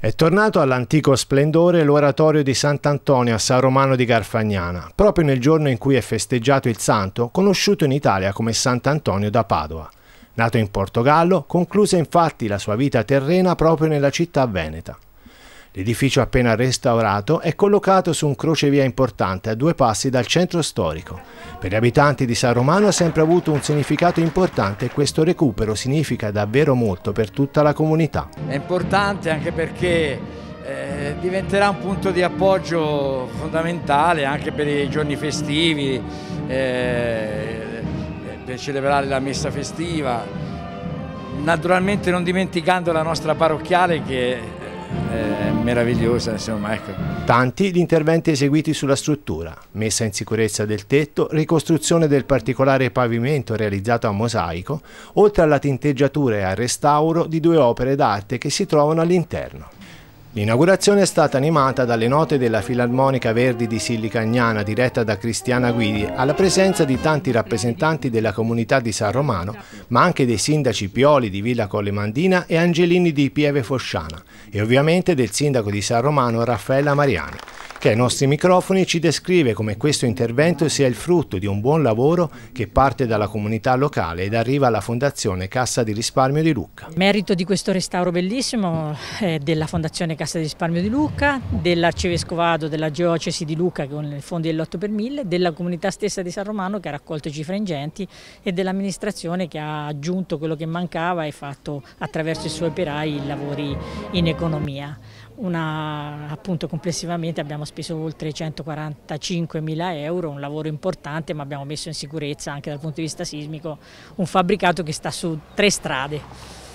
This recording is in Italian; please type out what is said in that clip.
È tornato all'antico splendore l'oratorio di Sant'Antonio a San Romano di Garfagnana, proprio nel giorno in cui è festeggiato il santo, conosciuto in Italia come Sant'Antonio da Padova. Nato in Portogallo, concluse infatti la sua vita terrena proprio nella città veneta. L'edificio appena restaurato è collocato su un crocevia importante a due passi dal centro storico. Per gli abitanti di San Romano ha sempre avuto un significato importante e questo recupero significa davvero molto per tutta la comunità. È importante anche perché eh, diventerà un punto di appoggio fondamentale anche per i giorni festivi, eh, per celebrare la messa festiva, naturalmente non dimenticando la nostra parrocchiale che eh, eh, meravigliosa, insomma, ecco. Tanti gli interventi eseguiti sulla struttura, messa in sicurezza del tetto, ricostruzione del particolare pavimento realizzato a mosaico, oltre alla tinteggiatura e al restauro di due opere d'arte che si trovano all'interno. L'inaugurazione è stata animata dalle note della Filarmonica Verdi di Sillicagnana diretta da Cristiana Guidi alla presenza di tanti rappresentanti della comunità di San Romano, ma anche dei sindaci Pioli di Villa Collemandina e Angelini di Pieve Fosciana e ovviamente del sindaco di San Romano Raffaella Mariani che ai nostri microfoni ci descrive come questo intervento sia il frutto di un buon lavoro che parte dalla comunità locale ed arriva alla Fondazione Cassa di Risparmio di Lucca. Merito di questo restauro bellissimo è della Fondazione Cassa di Risparmio di Lucca, dell'Arcivescovado della Geocesi di Lucca con i fondi dell'8 per 1000, della comunità stessa di San Romano che ha raccolto cifre ingenti e dell'amministrazione che ha aggiunto quello che mancava e fatto attraverso i suoi operai i lavori in economia una, appunto complessivamente abbiamo speso oltre 145 mila euro, un lavoro importante ma abbiamo messo in sicurezza anche dal punto di vista sismico un fabbricato che sta su tre strade.